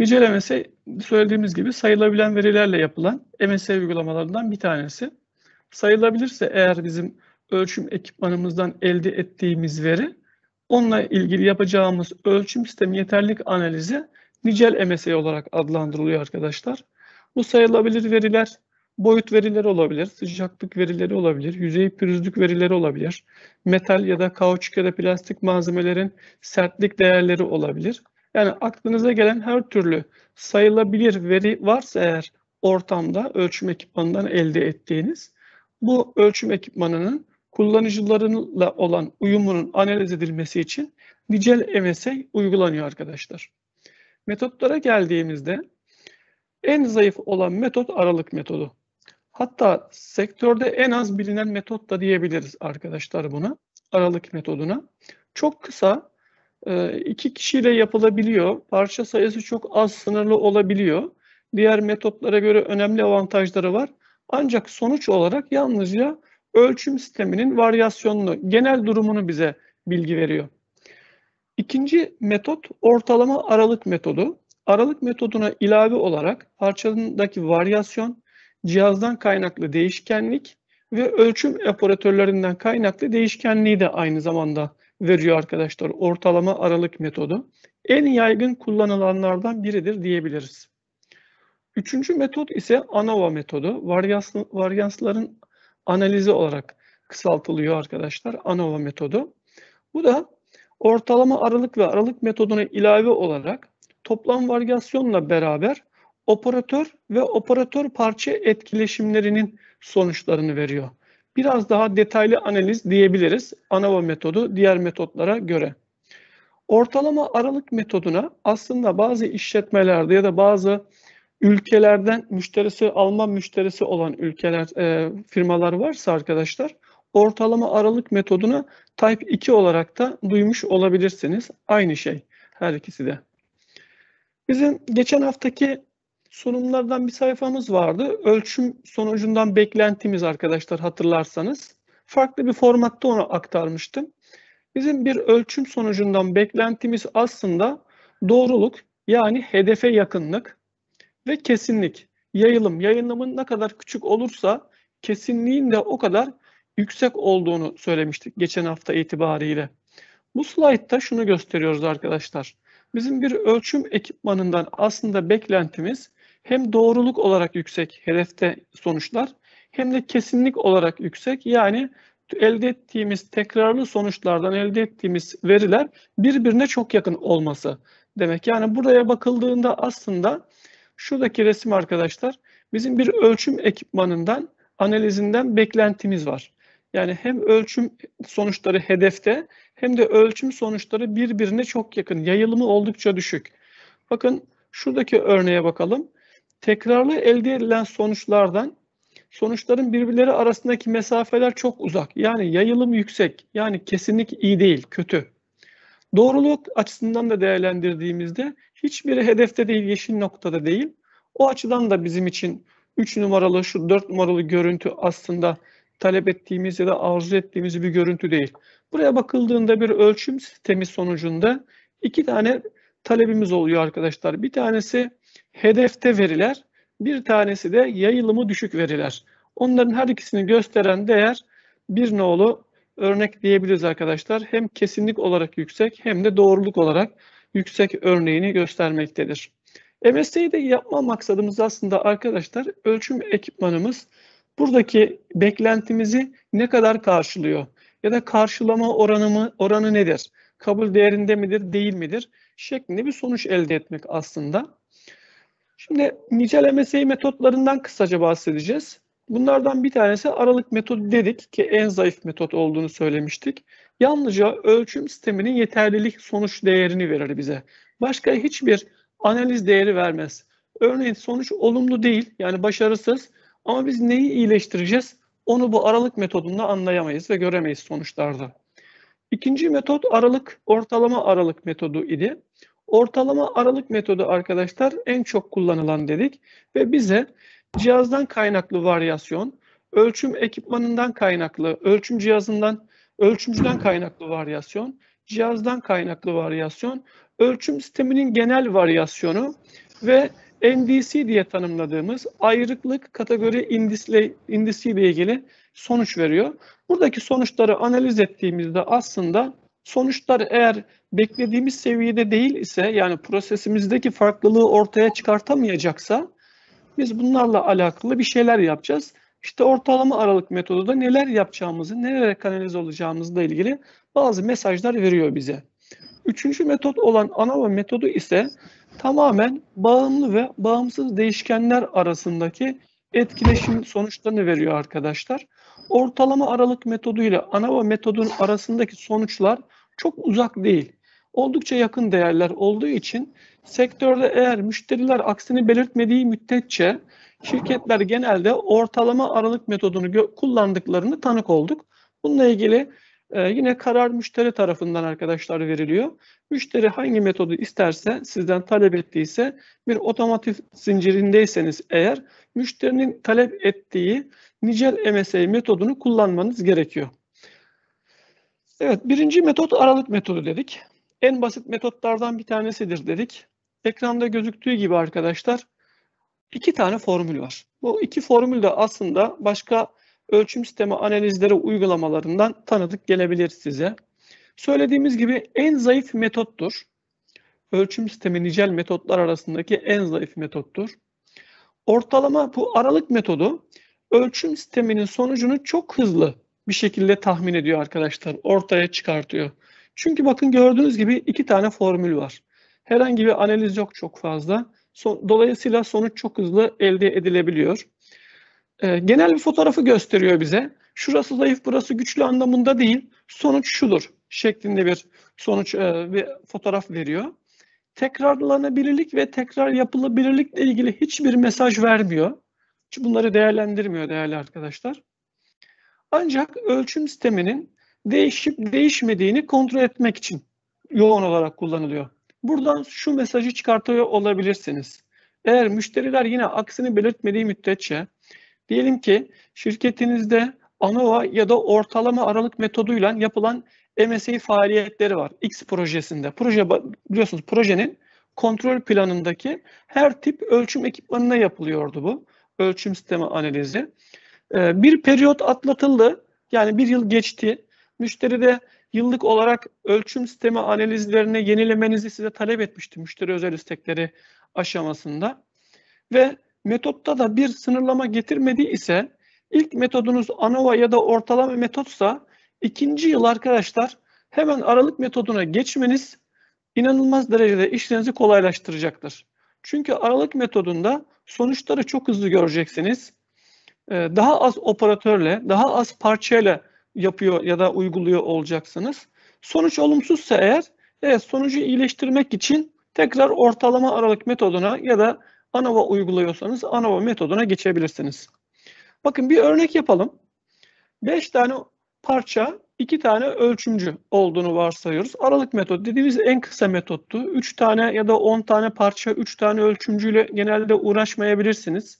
Nicelemesi söylediğimiz gibi sayılabilen verilerle yapılan MSA uygulamalarından bir tanesi. Sayılabilirse eğer bizim ölçüm ekipmanımızdan elde ettiğimiz veri, onunla ilgili yapacağımız ölçüm sistemi yeterlik analizi nicel MSA olarak adlandırılıyor arkadaşlar. Bu sayılabilir veriler boyut verileri olabilir, sıcaklık verileri olabilir, yüzey pürüzlük verileri olabilir, metal ya da kauçuk ya da plastik malzemelerin sertlik değerleri olabilir. Yani aklınıza gelen her türlü sayılabilir veri varsa eğer ortamda ölçüm ekipmanından elde ettiğiniz bu ölçüm ekipmanının kullanıcılarıyla olan uyumunun analiz edilmesi için nicel MSA uygulanıyor arkadaşlar. Metotlara geldiğimizde en zayıf olan metot aralık metodu. Hatta sektörde en az bilinen metot da diyebiliriz arkadaşlar buna. Aralık metoduna. Çok kısa ee, iki kişiyle yapılabiliyor. Parça sayısı çok az sınırlı olabiliyor. Diğer metotlara göre önemli avantajları var. Ancak sonuç olarak yalnızca ölçüm sisteminin varyasyonunu, genel durumunu bize bilgi veriyor. İkinci metot ortalama aralık metodu. Aralık metoduna ilave olarak parçadaki varyasyon, cihazdan kaynaklı değişkenlik ve ölçüm operatörlerinden kaynaklı değişkenliği de aynı zamanda veriyor arkadaşlar ortalama aralık metodu. En yaygın kullanılanlardan biridir diyebiliriz. Üçüncü metot ise ANOVA metodu. Varyans, varyansların analizi olarak kısaltılıyor arkadaşlar ANOVA metodu. Bu da ortalama aralık ve aralık metoduna ilave olarak toplam varyasyonla beraber operatör ve operatör parça etkileşimlerinin sonuçlarını veriyor biraz daha detaylı analiz diyebiliriz ANAVA metodu diğer metotlara göre. Ortalama aralık metoduna aslında bazı işletmelerde ya da bazı ülkelerden müşterisi alma müşterisi olan ülkeler e, firmalar varsa arkadaşlar ortalama aralık metoduna type 2 olarak da duymuş olabilirsiniz. Aynı şey her ikisi de. Bizim geçen haftaki sunumlardan bir sayfamız vardı. Ölçüm sonucundan beklentimiz arkadaşlar hatırlarsanız. Farklı bir formatta onu aktarmıştım. Bizim bir ölçüm sonucundan beklentimiz aslında doğruluk yani hedefe yakınlık ve kesinlik. Yayılım, yayılımın ne kadar küçük olursa kesinliğin de o kadar yüksek olduğunu söylemiştik geçen hafta itibariyle. Bu slaytta şunu gösteriyoruz arkadaşlar. Bizim bir ölçüm ekipmanından aslında beklentimiz hem doğruluk olarak yüksek hedefte sonuçlar hem de kesinlik olarak yüksek. Yani elde ettiğimiz tekrarlı sonuçlardan elde ettiğimiz veriler birbirine çok yakın olması demek. Yani buraya bakıldığında aslında şuradaki resim arkadaşlar bizim bir ölçüm ekipmanından analizinden beklentimiz var. Yani hem ölçüm sonuçları hedefte hem de ölçüm sonuçları birbirine çok yakın. Yayılımı oldukça düşük. Bakın şuradaki örneğe bakalım tekrarlı elde edilen sonuçlardan sonuçların birbirleri arasındaki mesafeler çok uzak. Yani yayılım yüksek. Yani kesinlik iyi değil, kötü. Doğruluk açısından da değerlendirdiğimizde hiçbiri hedefte değil, yeşil noktada değil. O açıdan da bizim için 3 numaralı, şu 4 numaralı görüntü aslında talep ettiğimiz ya da arzu ettiğimiz bir görüntü değil. Buraya bakıldığında bir ölçüm sistemi sonucunda iki tane talebimiz oluyor arkadaşlar. Bir tanesi Hedefte veriler, bir tanesi de yayılımı düşük veriler. Onların her ikisini gösteren değer bir nolu örnek diyebiliriz arkadaşlar. Hem kesinlik olarak yüksek hem de doğruluk olarak yüksek örneğini göstermektedir. MSC'yi de yapma maksadımız aslında arkadaşlar ölçüm ekipmanımız buradaki beklentimizi ne kadar karşılıyor? Ya da karşılama oranı, mı, oranı nedir? Kabul değerinde midir, değil midir? Şeklinde bir sonuç elde etmek aslında. Şimdi nitel MSI metotlarından kısaca bahsedeceğiz. Bunlardan bir tanesi aralık metodu dedik ki en zayıf metot olduğunu söylemiştik. Yalnızca ölçüm sisteminin yeterlilik sonuç değerini verir bize. Başka hiçbir analiz değeri vermez. Örneğin sonuç olumlu değil yani başarısız ama biz neyi iyileştireceğiz onu bu aralık metodunda anlayamayız ve göremeyiz sonuçlarda. İkinci metot aralık ortalama aralık metodu idi. Ortalama aralık metodu arkadaşlar en çok kullanılan dedik ve bize cihazdan kaynaklı varyasyon, ölçüm ekipmanından kaynaklı, ölçüm cihazından, ölçümcüden kaynaklı varyasyon, cihazdan kaynaklı varyasyon, ölçüm sisteminin genel varyasyonu ve NDC diye tanımladığımız ayrıklık kategori indisle, indisiyle ilgili sonuç veriyor. Buradaki sonuçları analiz ettiğimizde aslında Sonuçlar eğer beklediğimiz seviyede değil ise yani prosesimizdeki farklılığı ortaya çıkartamayacaksa biz bunlarla alakalı bir şeyler yapacağız. İşte ortalama aralık metodu da neler yapacağımızı, nerelere kanalize olacağımızla ilgili bazı mesajlar veriyor bize. Üçüncü metot olan ANOVA metodu ise tamamen bağımlı ve bağımsız değişkenler arasındaki etkileşim sonuçlarını veriyor arkadaşlar. Ortalama aralık metodu ile ANOVA metodun arasındaki sonuçlar çok uzak değil. Oldukça yakın değerler olduğu için sektörde eğer müşteriler aksini belirtmediği müddetçe şirketler genelde ortalama aralık metodunu kullandıklarını tanık olduk. Bununla ilgili e, yine karar müşteri tarafından arkadaşlar veriliyor. Müşteri hangi metodu isterse, sizden talep ettiyse, bir otomotiv zincirindeyseniz eğer, müşterinin talep ettiği nicel MSA metodunu kullanmanız gerekiyor. Evet, birinci metot aralık metodu dedik. En basit metotlardan bir tanesidir dedik. Ekranda gözüktüğü gibi arkadaşlar iki tane formül var. Bu iki formül de aslında başka ölçüm sistemi analizleri uygulamalarından tanıdık gelebilir size. Söylediğimiz gibi en zayıf metottur. Ölçüm sistemi nicel metotlar arasındaki en zayıf metottur. Ortalama bu aralık metodu ölçüm sisteminin sonucunu çok hızlı bir şekilde tahmin ediyor arkadaşlar. Ortaya çıkartıyor. Çünkü bakın gördüğünüz gibi iki tane formül var. Herhangi bir analiz yok çok fazla. dolayısıyla sonuç çok hızlı elde edilebiliyor. Ee, genel bir fotoğrafı gösteriyor bize. Şurası zayıf, burası güçlü anlamında değil. Sonuç şudur şeklinde bir sonuç ve fotoğraf veriyor. Tekrarlanabilirlik ve tekrar yapılabilirlikle ilgili hiçbir mesaj vermiyor. Hiç bunları değerlendirmiyor değerli arkadaşlar. Ancak ölçüm sisteminin değişip değişmediğini kontrol etmek için yoğun olarak kullanılıyor. Buradan şu mesajı çıkartıyor olabilirsiniz. Eğer müşteriler yine aksini belirtmediği müddetçe diyelim ki şirketinizde ANOVA ya da ortalama aralık metoduyla yapılan MSI faaliyetleri var. X projesinde. Proje biliyorsunuz projenin kontrol planındaki her tip ölçüm ekipmanına yapılıyordu bu. Ölçüm sistemi analizi. Ee, bir periyot atlatıldı. Yani bir yıl geçti. Müşteri de yıllık olarak ölçüm sistemi analizlerini yenilemenizi size talep etmişti müşteri özel istekleri aşamasında. Ve metotta da bir sınırlama getirmedi ise ilk metodunuz ANOVA ya da ortalama metotsa ikinci yıl arkadaşlar hemen aralık metoduna geçmeniz inanılmaz derecede işlerinizi kolaylaştıracaktır. Çünkü aralık metodunda sonuçları çok hızlı göreceksiniz. Ee, daha az operatörle, daha az parçayla yapıyor ya da uyguluyor olacaksınız. Sonuç olumsuzsa eğer, evet sonucu iyileştirmek için tekrar ortalama aralık metoduna ya da ANOVA uyguluyorsanız ANOVA metoduna geçebilirsiniz. Bakın bir örnek yapalım. 5 tane parça, 2 tane ölçümcü olduğunu varsayıyoruz. Aralık metod dediğimiz en kısa metottu. 3 tane ya da 10 tane parça, 3 tane ölçümcüyle genelde uğraşmayabilirsiniz.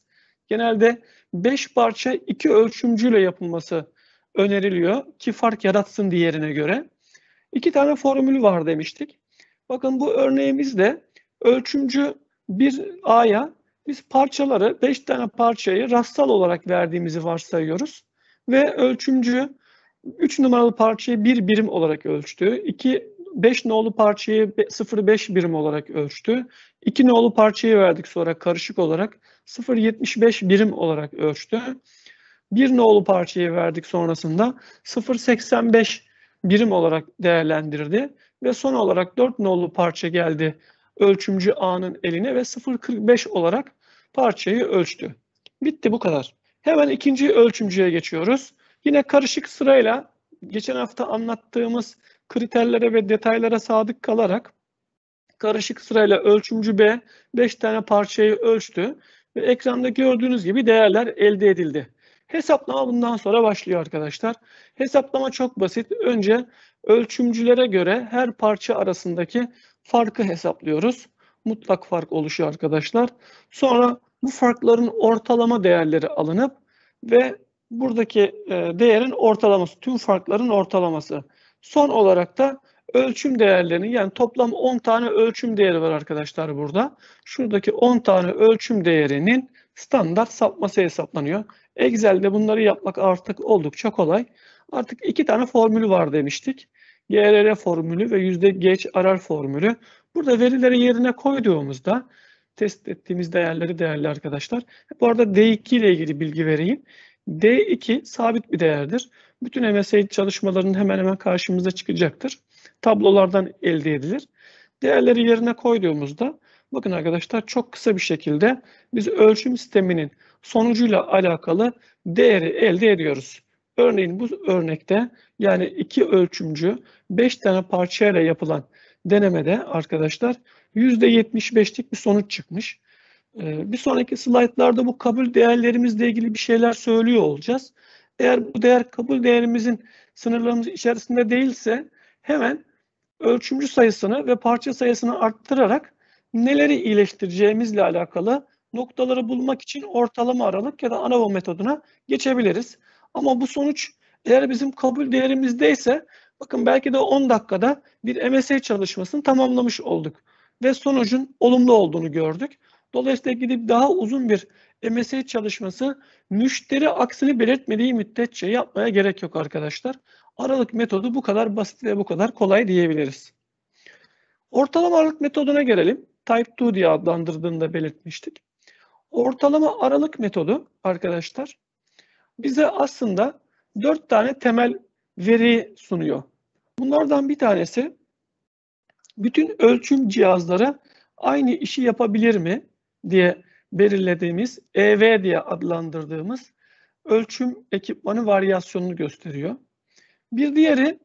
Genelde 5 parça 2 ölçümcüyle yapılması öneriliyor ki fark yaratsın diğerine göre. İki tane formülü var demiştik. Bakın bu örneğimizde ölçümcü bir A'ya biz parçaları 5 tane parçayı rastsal olarak verdiğimizi varsayıyoruz. Ve ölçümcü 3 numaralı parçayı bir birim olarak ölçtü. 2 5 nolu parçayı 0.5 birim olarak ölçtü. 2 nolu parçayı verdik sonra karışık olarak 0.75 birim olarak ölçtü. 1 nolu parçayı verdik sonrasında 0.85 birim olarak değerlendirdi. Ve son olarak 4 nolu parça geldi ölçümcü A'nın eline ve 0.45 olarak parçayı ölçtü. Bitti bu kadar. Hemen ikinci ölçümcüye geçiyoruz. Yine karışık sırayla geçen hafta anlattığımız kriterlere ve detaylara sadık kalarak karışık sırayla ölçümcü B 5 tane parçayı ölçtü ve ekranda gördüğünüz gibi değerler elde edildi. Hesaplama bundan sonra başlıyor arkadaşlar. Hesaplama çok basit. Önce ölçümcülere göre her parça arasındaki farkı hesaplıyoruz. Mutlak fark oluşuyor arkadaşlar. Sonra bu farkların ortalama değerleri alınıp ve buradaki e, değerin ortalaması, tüm farkların ortalaması. Son olarak da ölçüm değerlerini yani toplam 10 tane ölçüm değeri var arkadaşlar burada. Şuradaki 10 tane ölçüm değerinin standart sapması hesaplanıyor. Excel'de bunları yapmak artık oldukça kolay. Artık iki tane formülü var demiştik. GRR formülü ve yüzde geç arar formülü. Burada verileri yerine koyduğumuzda test ettiğimiz değerleri değerli arkadaşlar. Bu arada D2 ile ilgili bilgi vereyim. D2 sabit bir değerdir bütün MSA çalışmalarının hemen hemen karşımıza çıkacaktır. Tablolardan elde edilir. Değerleri yerine koyduğumuzda bakın arkadaşlar çok kısa bir şekilde biz ölçüm sisteminin sonucuyla alakalı değeri elde ediyoruz. Örneğin bu örnekte yani iki ölçümcü 5 tane parçayla yapılan denemede arkadaşlar %75'lik bir sonuç çıkmış. Ee, bir sonraki slaytlarda bu kabul değerlerimizle ilgili bir şeyler söylüyor olacağız. Eğer bu değer kabul değerimizin sınırlarımız içerisinde değilse hemen ölçümcü sayısını ve parça sayısını arttırarak neleri iyileştireceğimizle alakalı noktaları bulmak için ortalama aralık ya da ANOVA metoduna geçebiliriz. Ama bu sonuç eğer bizim kabul değerimizdeyse bakın belki de 10 dakikada bir MSA çalışmasını tamamlamış olduk ve sonucun olumlu olduğunu gördük. Dolayısıyla gidip daha uzun bir MSA çalışması müşteri aksini belirtmediği müddetçe yapmaya gerek yok arkadaşlar. Aralık metodu bu kadar basit ve bu kadar kolay diyebiliriz. Ortalama aralık metoduna gelelim. Type 2 diye adlandırdığında belirtmiştik. Ortalama aralık metodu arkadaşlar bize aslında dört tane temel veri sunuyor. Bunlardan bir tanesi bütün ölçüm cihazları aynı işi yapabilir mi diye belirlediğimiz EV diye adlandırdığımız ölçüm ekipmanı varyasyonunu gösteriyor. Bir diğeri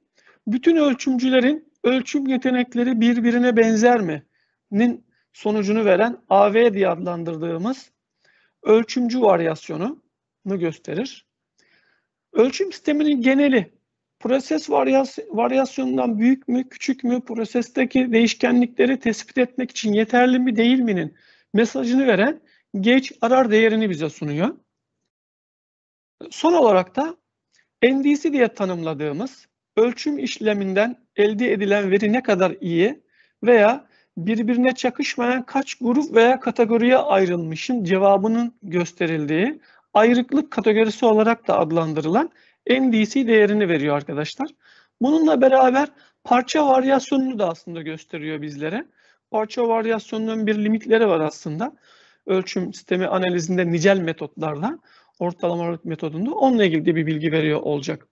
bütün ölçümcülerin ölçüm yetenekleri birbirine benzer mi? nin sonucunu veren AV diye adlandırdığımız ölçümcü varyasyonunu gösterir. Ölçüm sisteminin geneli proses varyasyonundan büyük mü küçük mü prosesteki değişkenlikleri tespit etmek için yeterli mi değil mi'nin mesajını veren geç arar değerini bize sunuyor. Son olarak da NDC diye tanımladığımız ölçüm işleminden elde edilen veri ne kadar iyi veya birbirine çakışmayan kaç grup veya kategoriye ayrılmışın cevabının gösterildiği ayrıklık kategorisi olarak da adlandırılan NDC değerini veriyor arkadaşlar. Bununla beraber parça varyasyonunu da aslında gösteriyor bizlere. Parça varyasyonunun bir limitleri var aslında ölçüm sistemi analizinde nicel metotlarla ortalamalık metodunda onunla ilgili de bir bilgi veriyor olacak.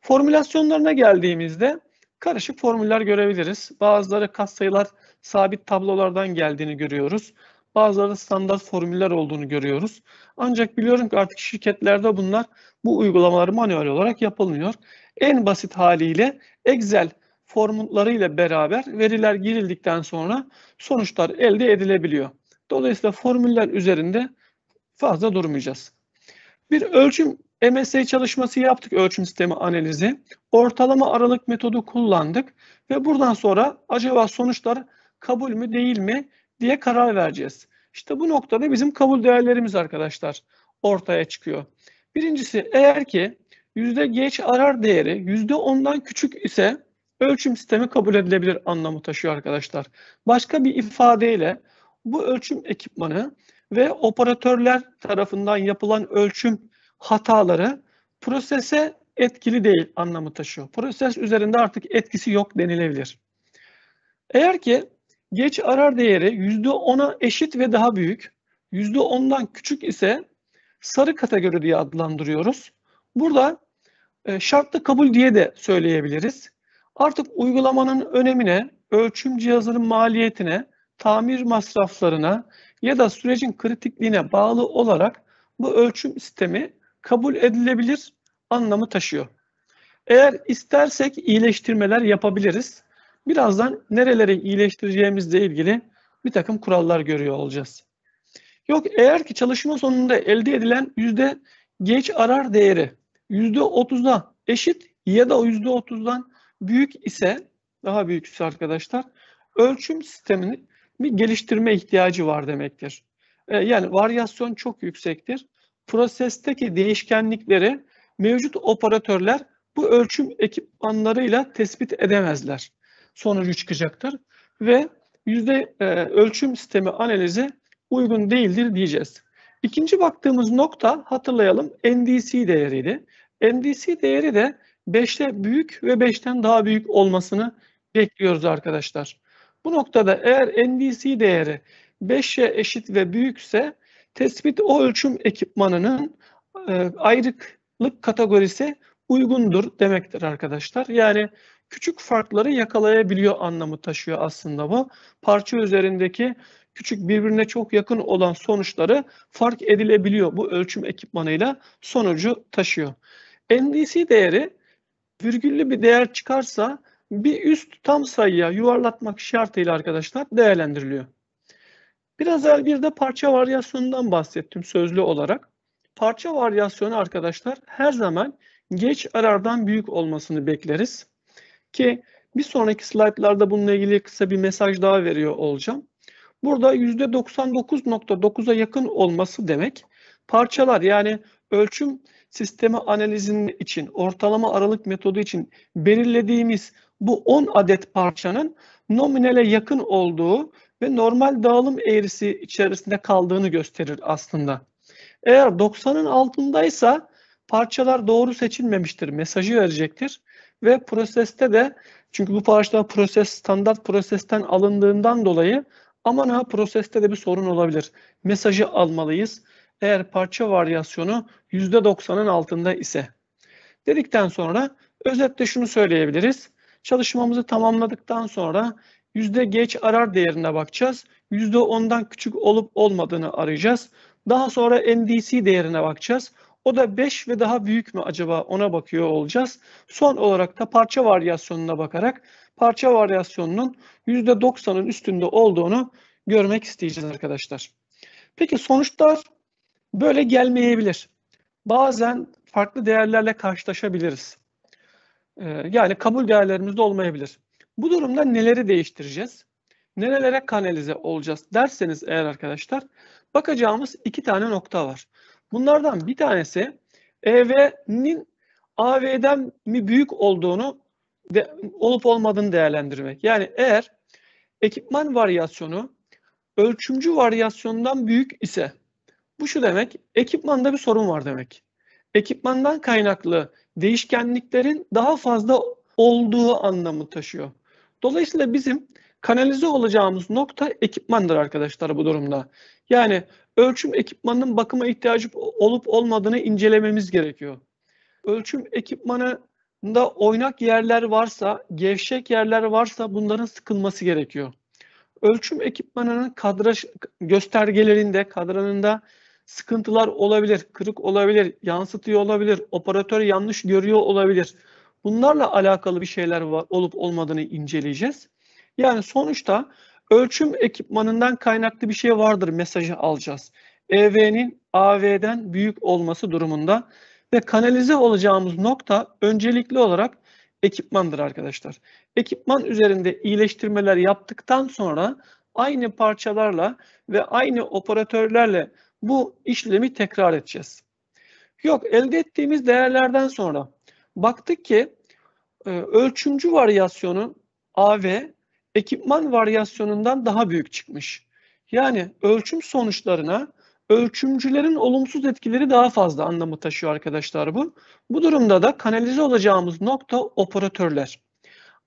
Formülasyonlarına geldiğimizde karışık formüller görebiliriz. Bazıları katsayılar sabit tablolardan geldiğini görüyoruz. Bazıları standart formüller olduğunu görüyoruz. Ancak biliyorum ki artık şirketlerde bunlar bu uygulamalar manuel olarak yapılmıyor. En basit haliyle Excel formülleri beraber veriler girildikten sonra sonuçlar elde edilebiliyor. Dolayısıyla formüller üzerinde fazla durmayacağız. Bir ölçüm MSA çalışması yaptık ölçüm sistemi analizi. Ortalama aralık metodu kullandık ve buradan sonra acaba sonuçlar kabul mü değil mi diye karar vereceğiz. İşte bu noktada bizim kabul değerlerimiz arkadaşlar ortaya çıkıyor. Birincisi eğer ki yüzde geç arar değeri yüzde ondan küçük ise ölçüm sistemi kabul edilebilir anlamı taşıyor arkadaşlar. Başka bir ifadeyle bu ölçüm ekipmanı ve operatörler tarafından yapılan ölçüm hataları prosese etkili değil anlamı taşıyor. Proses üzerinde artık etkisi yok denilebilir. Eğer ki geç arar değeri %10'a eşit ve daha büyük, %10'dan küçük ise sarı kategori diye adlandırıyoruz. Burada e, şartlı kabul diye de söyleyebiliriz. Artık uygulamanın önemine, ölçüm cihazının maliyetine tamir masraflarına ya da sürecin kritikliğine bağlı olarak bu ölçüm sistemi kabul edilebilir anlamı taşıyor. Eğer istersek iyileştirmeler yapabiliriz. Birazdan nereleri iyileştireceğimizle ilgili bir takım kurallar görüyor olacağız. Yok eğer ki çalışma sonunda elde edilen yüzde geç arar değeri yüzde otuzda eşit ya da yüzde otuzdan büyük ise daha büyük ise arkadaşlar ölçüm sisteminin bir geliştirme ihtiyacı var demektir. E, yani varyasyon çok yüksektir. Prosesteki değişkenlikleri mevcut operatörler bu ölçüm ekipmanlarıyla tespit edemezler. Sonucu çıkacaktır ve yüzde e, ölçüm sistemi analizi uygun değildir diyeceğiz. İkinci baktığımız nokta hatırlayalım NDC değeriydi. NDC değeri de 5'te büyük ve 5'ten daha büyük olmasını bekliyoruz arkadaşlar. Bu noktada eğer NDC değeri 5'e eşit ve büyükse tespit o ölçüm ekipmanının e, ayrıklık kategorisi uygundur demektir arkadaşlar. Yani küçük farkları yakalayabiliyor anlamı taşıyor aslında bu. Parça üzerindeki küçük birbirine çok yakın olan sonuçları fark edilebiliyor bu ölçüm ekipmanıyla sonucu taşıyor. NDC değeri virgüllü bir değer çıkarsa bir üst tam sayıya yuvarlatmak şartıyla arkadaşlar değerlendiriliyor. Biraz evvel bir de parça varyasyonundan bahsettim sözlü olarak. Parça varyasyonu arkadaşlar her zaman geç arardan büyük olmasını bekleriz. Ki bir sonraki slaytlarda bununla ilgili kısa bir mesaj daha veriyor olacağım. Burada %99.9'a yakın olması demek parçalar yani ölçüm sistemi analizinin için ortalama aralık metodu için belirlediğimiz bu 10 adet parçanın nominale yakın olduğu ve normal dağılım eğrisi içerisinde kaldığını gösterir aslında. Eğer 90'ın altındaysa parçalar doğru seçilmemiştir mesajı verecektir. Ve proseste de çünkü bu parçalar proses standart prosesten alındığından dolayı aman ha proseste de bir sorun olabilir. Mesajı almalıyız. Eğer parça varyasyonu %90'ın altında ise. Dedikten sonra özetle şunu söyleyebiliriz. Çalışmamızı tamamladıktan sonra yüzde geç arar değerine bakacağız. Yüzde ondan küçük olup olmadığını arayacağız. Daha sonra NDC değerine bakacağız. O da 5 ve daha büyük mü acaba ona bakıyor olacağız. Son olarak da parça varyasyonuna bakarak parça varyasyonunun %90'ın üstünde olduğunu görmek isteyeceğiz arkadaşlar. Peki sonuçlar böyle gelmeyebilir. Bazen farklı değerlerle karşılaşabiliriz. Ee, yani kabul değerlerimizde olmayabilir. Bu durumda neleri değiştireceğiz? Nerelere kanalize olacağız derseniz eğer arkadaşlar bakacağımız iki tane nokta var. Bunlardan bir tanesi EV'nin AV'den mi büyük olduğunu de, olup olmadığını değerlendirmek. Yani eğer ekipman varyasyonu ölçümcü varyasyondan büyük ise bu şu demek ekipmanda bir sorun var demek ekipmandan kaynaklı değişkenliklerin daha fazla olduğu anlamı taşıyor. Dolayısıyla bizim kanalize olacağımız nokta ekipmandır arkadaşlar bu durumda. Yani ölçüm ekipmanının bakıma ihtiyacı olup olmadığını incelememiz gerekiyor. Ölçüm ekipmanında oynak yerler varsa, gevşek yerler varsa bunların sıkılması gerekiyor. Ölçüm ekipmanının kadra göstergelerinde, kadranında sıkıntılar olabilir, kırık olabilir, yansıtıyor olabilir, operatör yanlış görüyor olabilir. Bunlarla alakalı bir şeyler var, olup olmadığını inceleyeceğiz. Yani sonuçta ölçüm ekipmanından kaynaklı bir şey vardır mesajı alacağız. EV'nin AV'den büyük olması durumunda ve kanalize olacağımız nokta öncelikli olarak ekipmandır arkadaşlar. Ekipman üzerinde iyileştirmeler yaptıktan sonra aynı parçalarla ve aynı operatörlerle bu işlemi tekrar edeceğiz. Yok elde ettiğimiz değerlerden sonra baktık ki e, ölçümcü varyasyonun AV ekipman varyasyonundan daha büyük çıkmış. Yani ölçüm sonuçlarına ölçümcülerin olumsuz etkileri daha fazla anlamı taşıyor arkadaşlar bu. Bu durumda da kanalize olacağımız nokta operatörler.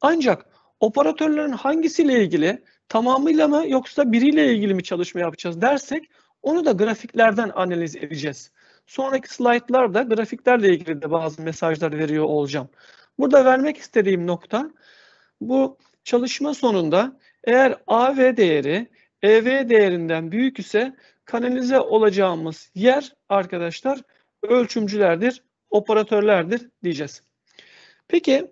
Ancak operatörlerin hangisiyle ilgili tamamıyla mı yoksa biriyle ilgili mi çalışma yapacağız dersek onu da grafiklerden analiz edeceğiz. Sonraki slaytlarda grafiklerle ilgili de bazı mesajlar veriyor olacağım. Burada vermek istediğim nokta bu çalışma sonunda eğer AV değeri EV değerinden büyük ise kanalize olacağımız yer arkadaşlar ölçümcülerdir, operatörlerdir diyeceğiz. Peki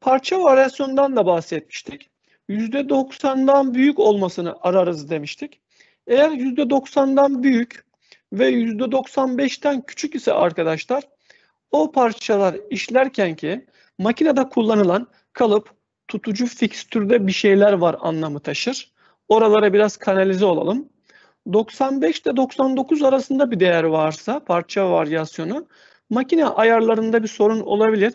parça varyasyondan da bahsetmiştik. %90'dan büyük olmasını ararız demiştik. Eğer %90'dan büyük ve %95'ten küçük ise arkadaşlar o parçalar işlerken ki makinede kullanılan kalıp tutucu fikstürde bir şeyler var anlamı taşır. Oralara biraz kanalize olalım. 95 ile 99 arasında bir değer varsa parça varyasyonu makine ayarlarında bir sorun olabilir.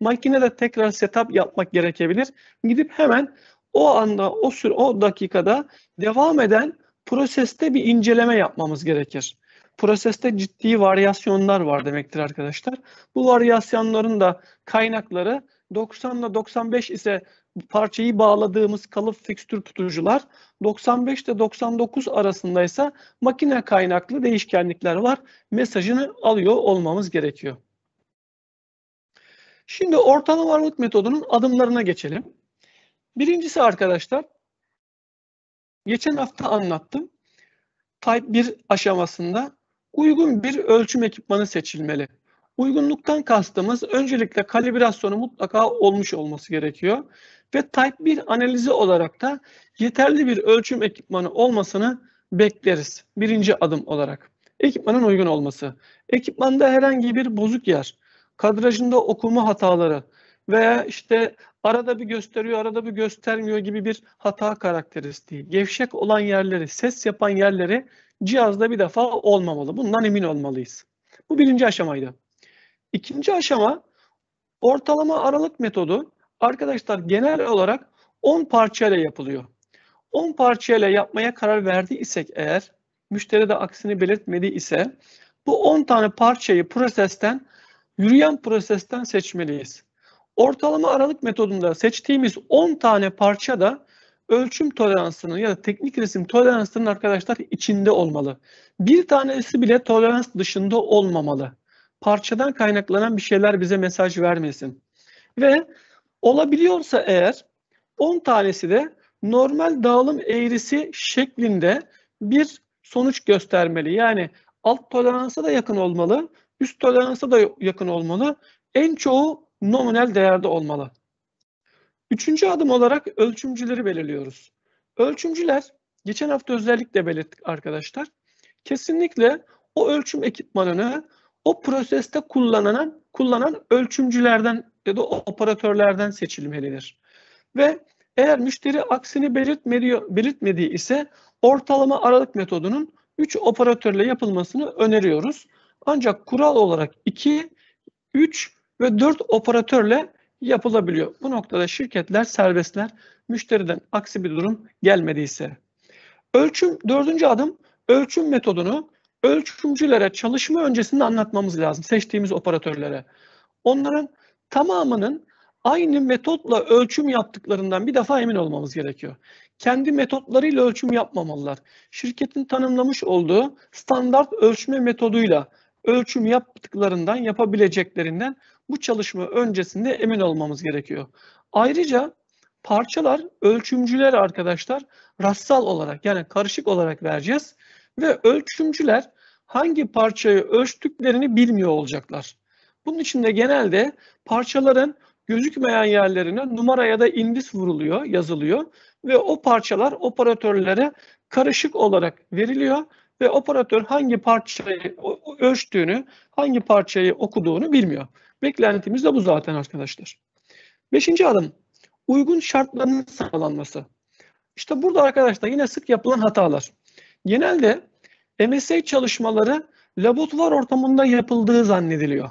Makinede tekrar setup yapmak gerekebilir. Gidip hemen o anda o süre o dakikada devam eden proseste bir inceleme yapmamız gerekir. Proseste ciddi varyasyonlar var demektir arkadaşlar. Bu varyasyonların da kaynakları 90 ile 95 ise parçayı bağladığımız kalıp fikstür tutucular 95 ile 99 arasında ise makine kaynaklı değişkenlikler var. Mesajını alıyor olmamız gerekiyor. Şimdi ortalama varlık metodunun adımlarına geçelim. Birincisi arkadaşlar Geçen hafta anlattım. Type 1 aşamasında uygun bir ölçüm ekipmanı seçilmeli. Uygunluktan kastımız öncelikle kalibrasyonu mutlaka olmuş olması gerekiyor. Ve Type 1 analizi olarak da yeterli bir ölçüm ekipmanı olmasını bekleriz. Birinci adım olarak. Ekipmanın uygun olması. Ekipmanda herhangi bir bozuk yer, kadrajında okuma hataları, veya işte arada bir gösteriyor, arada bir göstermiyor gibi bir hata karakteristiği. Gevşek olan yerleri, ses yapan yerleri cihazda bir defa olmamalı. Bundan emin olmalıyız. Bu birinci aşamaydı. İkinci aşama ortalama aralık metodu arkadaşlar genel olarak 10 parçayla yapılıyor. 10 parçayla yapmaya karar verdi isek eğer, müşteri de aksini belirtmedi ise bu 10 tane parçayı prosesten, yürüyen prosesten seçmeliyiz. Ortalama aralık metodunda seçtiğimiz 10 tane parça da ölçüm toleransının ya da teknik resim toleransının arkadaşlar içinde olmalı. Bir tanesi bile tolerans dışında olmamalı. Parçadan kaynaklanan bir şeyler bize mesaj vermesin. Ve olabiliyorsa eğer 10 tanesi de normal dağılım eğrisi şeklinde bir sonuç göstermeli. Yani alt toleransa da yakın olmalı, üst toleransa da yakın olmalı. En çoğu nominal değerde olmalı. Üçüncü adım olarak ölçümcüleri belirliyoruz. Ölçümcüler, geçen hafta özellikle belirttik arkadaşlar. Kesinlikle o ölçüm ekipmanını o proseste kullanan, kullanan ölçümcülerden ya da operatörlerden seçilmelidir. Ve eğer müşteri aksini belirtmediği ise ortalama aralık metodunun 3 operatörle yapılmasını öneriyoruz. Ancak kural olarak 2, 3 ve 4 operatörle yapılabiliyor. Bu noktada şirketler serbestler müşteriden aksi bir durum gelmediyse. Ölçüm dördüncü adım ölçüm metodunu ölçümcülere çalışma öncesinde anlatmamız lazım seçtiğimiz operatörlere. Onların tamamının aynı metotla ölçüm yaptıklarından bir defa emin olmamız gerekiyor. Kendi metotlarıyla ölçüm yapmamalılar. Şirketin tanımlamış olduğu standart ölçme metoduyla ölçüm yaptıklarından, yapabileceklerinden bu çalışma öncesinde emin olmamız gerekiyor. Ayrıca parçalar ölçümcüler arkadaşlar rastsal olarak yani karışık olarak vereceğiz ve ölçümcüler hangi parçayı ölçtüklerini bilmiyor olacaklar. Bunun için de genelde parçaların gözükmeyen yerlerine numara ya da indis vuruluyor, yazılıyor ve o parçalar operatörlere karışık olarak veriliyor ve operatör hangi parçayı ölçtüğünü, hangi parçayı okuduğunu bilmiyor. Beklentimiz de bu zaten arkadaşlar. Beşinci adım uygun şartların sağlanması. İşte burada arkadaşlar yine sık yapılan hatalar. Genelde MSA çalışmaları laboratuvar ortamında yapıldığı zannediliyor.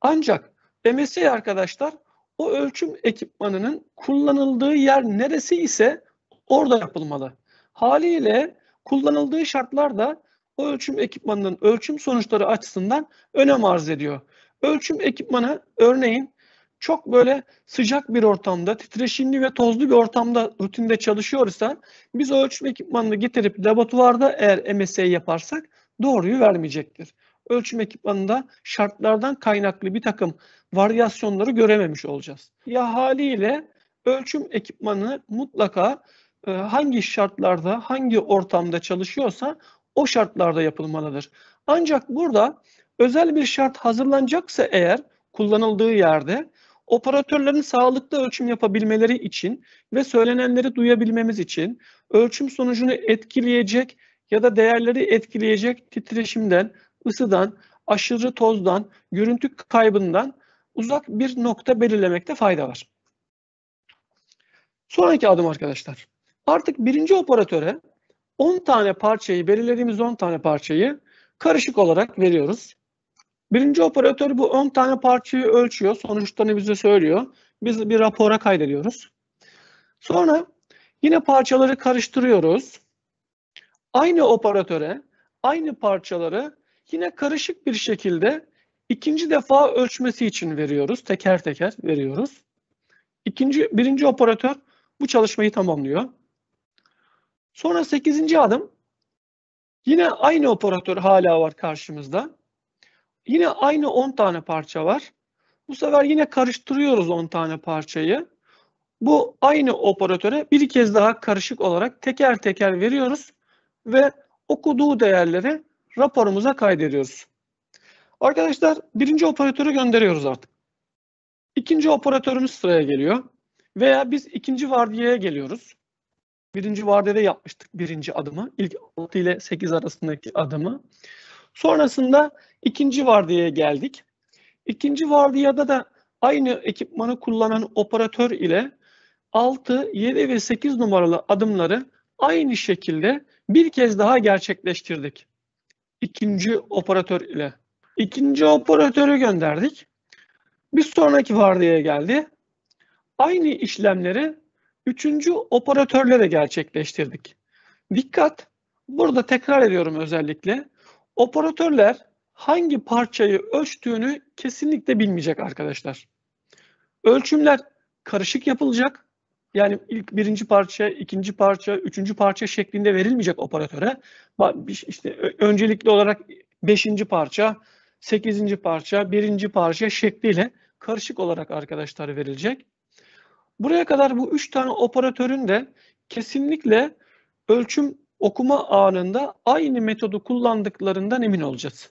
Ancak MSA arkadaşlar o ölçüm ekipmanının kullanıldığı yer neresi ise orada yapılmalı. Haliyle kullanıldığı şartlar da o ölçüm ekipmanının ölçüm sonuçları açısından önem arz ediyor. Ölçüm ekipmanı örneğin çok böyle sıcak bir ortamda, titreşimli ve tozlu bir ortamda rutinde çalışıyorsan biz ölçüm ekipmanını getirip laboratuvarda eğer MSE yaparsak doğruyu vermeyecektir. Ölçüm ekipmanında şartlardan kaynaklı bir takım varyasyonları görememiş olacağız. Ya haliyle ölçüm ekipmanı mutlaka e, hangi şartlarda, hangi ortamda çalışıyorsa o şartlarda yapılmalıdır. Ancak burada Özel bir şart hazırlanacaksa eğer kullanıldığı yerde operatörlerin sağlıklı ölçüm yapabilmeleri için ve söylenenleri duyabilmemiz için ölçüm sonucunu etkileyecek ya da değerleri etkileyecek titreşimden, ısıdan, aşırı tozdan, görüntü kaybından uzak bir nokta belirlemekte fayda var. Sonraki adım arkadaşlar. Artık birinci operatöre 10 tane parçayı, belirlediğimiz 10 tane parçayı karışık olarak veriyoruz. Birinci operatör bu 10 tane parçayı ölçüyor. Sonuçlarını bize söylüyor. Biz bir rapora kaydediyoruz. Sonra yine parçaları karıştırıyoruz. Aynı operatöre aynı parçaları yine karışık bir şekilde ikinci defa ölçmesi için veriyoruz. Teker teker veriyoruz. İkinci, birinci operatör bu çalışmayı tamamlıyor. Sonra sekizinci adım yine aynı operatör hala var karşımızda. Yine aynı 10 tane parça var. Bu sefer yine karıştırıyoruz 10 tane parçayı. Bu aynı operatöre bir kez daha karışık olarak teker teker veriyoruz ve okuduğu değerleri raporumuza kaydediyoruz. Arkadaşlar birinci operatörü gönderiyoruz artık. İkinci operatörümüz sıraya geliyor. Veya biz ikinci vardiyaya geliyoruz. Birinci vardiyada yapmıştık birinci adımı. İlk 6 ile 8 arasındaki adımı. Sonrasında ikinci vardiyaya geldik. İkinci vardiyada da aynı ekipmanı kullanan operatör ile 6, 7 ve 8 numaralı adımları aynı şekilde bir kez daha gerçekleştirdik. İkinci operatör ile. İkinci operatörü gönderdik. Bir sonraki vardiyaya geldi. Aynı işlemleri üçüncü operatörle de gerçekleştirdik. Dikkat! Burada tekrar ediyorum özellikle. Operatörler hangi parçayı ölçtüğünü kesinlikle bilmeyecek arkadaşlar. Ölçümler karışık yapılacak. Yani ilk birinci parça, ikinci parça, üçüncü parça şeklinde verilmeyecek operatöre. İşte öncelikli olarak beşinci parça, sekizinci parça, birinci parça şekliyle karışık olarak arkadaşlar verilecek. Buraya kadar bu üç tane operatörün de kesinlikle ölçüm okuma anında aynı metodu kullandıklarından emin olacağız.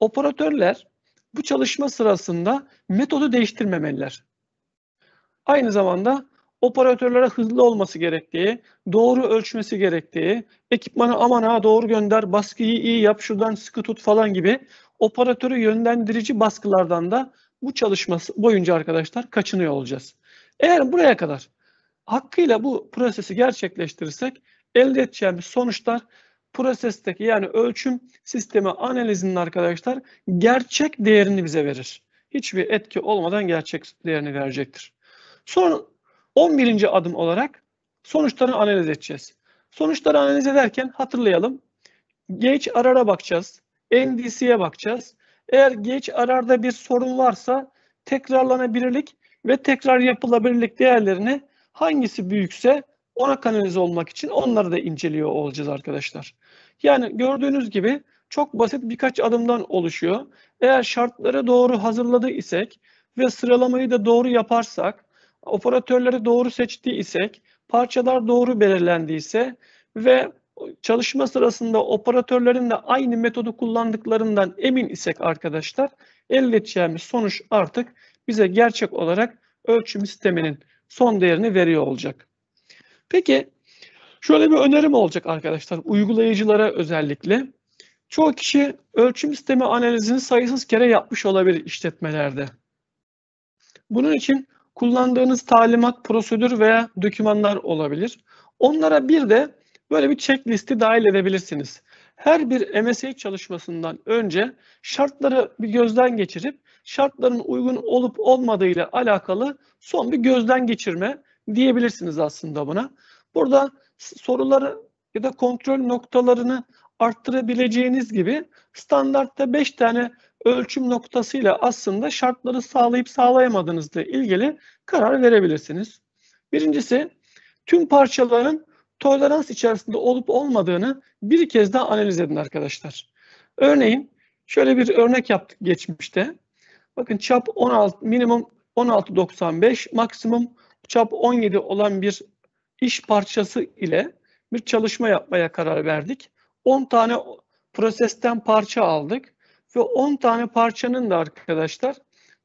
Operatörler bu çalışma sırasında metodu değiştirmemeliler. Aynı zamanda operatörlere hızlı olması gerektiği, doğru ölçmesi gerektiği, ekipmanı aman ha doğru gönder, baskıyı iyi yap, şuradan sıkı tut falan gibi operatörü yönlendirici baskılardan da bu çalışması boyunca arkadaşlar kaçınıyor olacağız. Eğer buraya kadar hakkıyla bu prosesi gerçekleştirirsek elde edeceğimiz sonuçlar prosesteki yani ölçüm sistemi analizinin arkadaşlar gerçek değerini bize verir. Hiçbir etki olmadan gerçek değerini verecektir. Son 11. adım olarak sonuçları analiz edeceğiz. Sonuçları analiz ederken hatırlayalım. Geç arara bakacağız. NDC'ye bakacağız. Eğer geç ararda bir sorun varsa tekrarlanabilirlik ve tekrar yapılabilirlik değerlerini hangisi büyükse ona kanalize olmak için onları da inceliyor olacağız arkadaşlar. Yani gördüğünüz gibi çok basit birkaç adımdan oluşuyor. Eğer şartları doğru hazırladı isek ve sıralamayı da doğru yaparsak, operatörleri doğru seçti isek, parçalar doğru belirlendiyse ve çalışma sırasında operatörlerin de aynı metodu kullandıklarından emin isek arkadaşlar elde edeceğimiz sonuç artık bize gerçek olarak ölçüm sisteminin son değerini veriyor olacak. Peki şöyle bir önerim olacak arkadaşlar. Uygulayıcılara özellikle. Çoğu kişi ölçüm sistemi analizini sayısız kere yapmış olabilir işletmelerde. Bunun için kullandığınız talimat, prosedür veya dokümanlar olabilir. Onlara bir de böyle bir checklisti dahil edebilirsiniz. Her bir MSA çalışmasından önce şartları bir gözden geçirip şartların uygun olup olmadığıyla alakalı son bir gözden geçirme diyebilirsiniz aslında buna. Burada soruları ya da kontrol noktalarını arttırabileceğiniz gibi standartta 5 tane ölçüm noktasıyla aslında şartları sağlayıp sağlayamadığınızla ilgili karar verebilirsiniz. Birincisi tüm parçaların tolerans içerisinde olup olmadığını bir kez daha analiz edin arkadaşlar. Örneğin şöyle bir örnek yaptık geçmişte. Bakın çap 16 minimum 16.95 maksimum çap 17 olan bir iş parçası ile bir çalışma yapmaya karar verdik. 10 tane prosesten parça aldık ve 10 tane parçanın da arkadaşlar